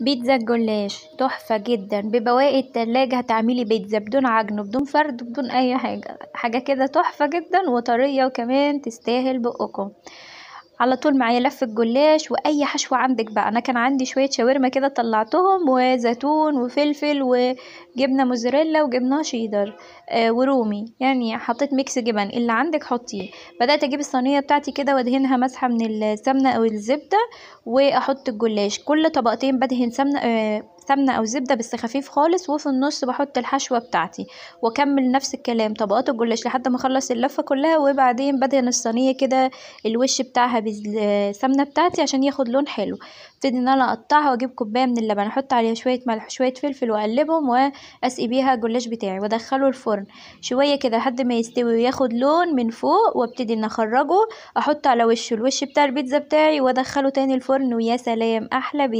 بيتزا الجلاش تحفة جدا ببواقي التلاجة هتعملي بيتزا بدون عجن بدون فرد بدون اي حاجة حاجة كده تحفة جدا وطرية وكمان تستاهل بقكم على طول معايا لف الجلاش واي حشوة عندك بقى انا كان عندي شوية شاورما كده طلعتهم وزيتون وفلفل وجبنة موزاريلا وجبنة شيدر آه ورومي يعني حطيت ميكس جبن اللي عندك حطيه بدأت اجيب الصينية بتاعتي كده وادهنها مسحة من السمنة او الزبدة واحط الجلاش كل طبقتين بدهن سمنة آه سمنه او زبده بس خفيف خالص وفي النص بحط الحشوه بتاعتي واكمل نفس الكلام طبقات الجلاش لحد ما اخلص اللفه كلها وبعدين بدهن الصينيه كده الوش بتاعها بالسمنه بتاعتي عشان ياخد لون حلو ابتدي ان انا اقطعها واجيب كوبايه من اللبن احط عليها شويه ملح شويه فلفل واقلبهم واسقي بيها الجلاش بتاعي وادخله الفرن شويه كده لحد ما يستوي وياخد لون من فوق وابتدي ان اخرجه احط على وشه الوش بتاع البيتزا بتاعي وادخله تاني الفرن ويا سلام احلى بيتزا